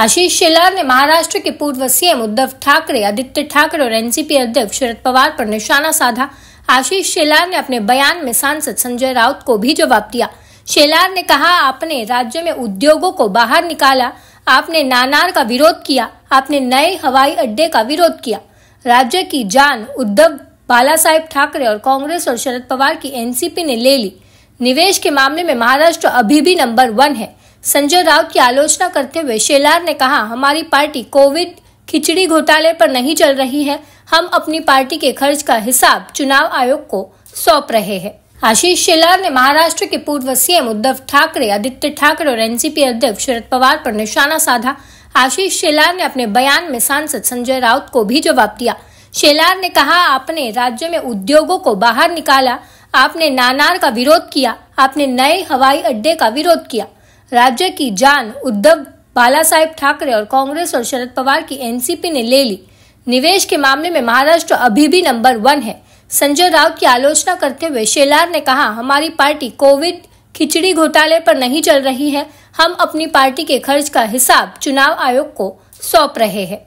आशीष शेलार ने महाराष्ट्र के पूर्व सीएम उद्धव ठाकरे आदित्य ठाकरे और एनसीपी अध्यक्ष शरद पवार पर निशाना साधा आशीष शेलार ने अपने बयान में सांसद संजय राउत को भी जवाब दिया शेलार ने कहा आपने राज्य में उद्योगों को बाहर निकाला आपने नानार का विरोध किया आपने नए हवाई अड्डे का विरोध किया राज्य की जान उद्धव बाला साहेब ठाकरे और कांग्रेस और शरद पवार की एनसीपी ने ले ली निवेश के मामले में महाराष्ट्र अभी भी नंबर वन है संजय राउत की आलोचना करते हुए शेलार ने कहा हमारी पार्टी कोविड खिचड़ी घोटाले पर नहीं चल रही है हम अपनी पार्टी के खर्च का हिसाब चुनाव आयोग को सौंप रहे हैं आशीष शेलार ने महाराष्ट्र के पूर्व सीएम उद्धव ठाकरे आदित्य ठाकरे और एनसीपी अध्यक्ष शरद पवार पर निशाना साधा आशीष शेलार ने अपने बयान में सांसद संजय राउत को भी जवाब दिया शेलार ने कहा आपने राज्य में उद्योगों को बाहर निकाला आपने नानार का विरोध किया आपने नए हवाई अड्डे का विरोध किया राज्य की जान उद्धव बाला साहेब ठाकरे और कांग्रेस और शरद पवार की एनसीपी ने ले ली निवेश के मामले में महाराष्ट्र अभी भी नंबर वन है संजय राउत की आलोचना करते हुए शेलार ने कहा हमारी पार्टी कोविड खिचड़ी घोटाले पर नहीं चल रही है हम अपनी पार्टी के खर्च का हिसाब चुनाव आयोग को सौंप रहे हैं